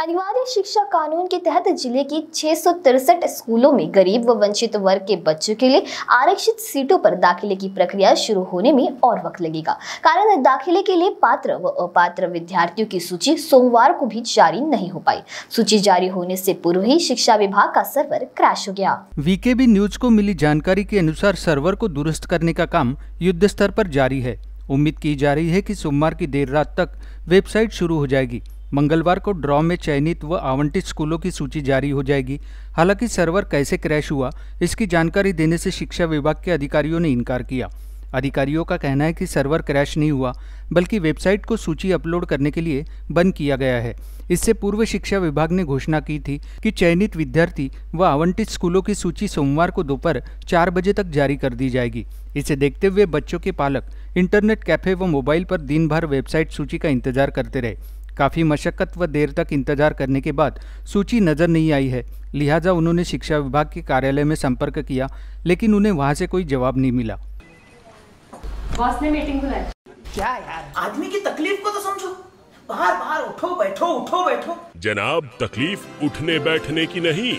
अनिवार्य शिक्षा कानून के तहत जिले की छह स्कूलों में गरीब व वंचित वर्ग के बच्चों के लिए आरक्षित सीटों पर दाखिले की प्रक्रिया शुरू होने में और वक्त लगेगा कारण दाखिले के लिए पात्र व अपात्र विद्यार्थियों की सूची सोमवार को भी जारी नहीं हो पाई सूची जारी होने से पूर्व ही शिक्षा विभाग का सर्वर क्रैश हो गया वीकेबी न्यूज को मिली जानकारी के अनुसार सर्वर को दुरुस्त करने का काम युद्ध स्तर आरोप जारी है उम्मीद की जा रही है की सोमवार की देर रात तक वेबसाइट शुरू हो जाएगी मंगलवार को ड्रॉ में चयनित व आवंटित स्कूलों की सूची जारी हो जाएगी हालांकि सर्वर कैसे क्रैश हुआ इसकी जानकारी देने से शिक्षा विभाग के अधिकारियों ने इनकार किया अधिकारियों का कहना है कि सर्वर क्रैश नहीं हुआ बल्कि वेबसाइट को सूची अपलोड करने के लिए बंद किया गया है इससे पूर्व शिक्षा विभाग ने घोषणा की थी कि चयनित विद्यार्थी व आवंटित स्कूलों की सूची सोमवार को दोपहर चार बजे तक जारी कर दी जाएगी इसे देखते हुए बच्चों के पालक इंटरनेट कैफे व मोबाइल पर दिन भर वेबसाइट सूची का इंतजार करते रहे काफ़ी मशक्क़त व देर तक इंतजार करने के बाद सूची नज़र नहीं आई है लिहाजा उन्होंने शिक्षा विभाग के कार्यालय में संपर्क किया लेकिन उन्हें वहाँ से कोई जवाब नहीं मिला बॉस ने मीटिंग क्या यार आदमी की तकलीफ को तो समझो बाहर बाहर उठो बैठो उठो बैठो जनाब तकलीफ उठने बैठने की नहीं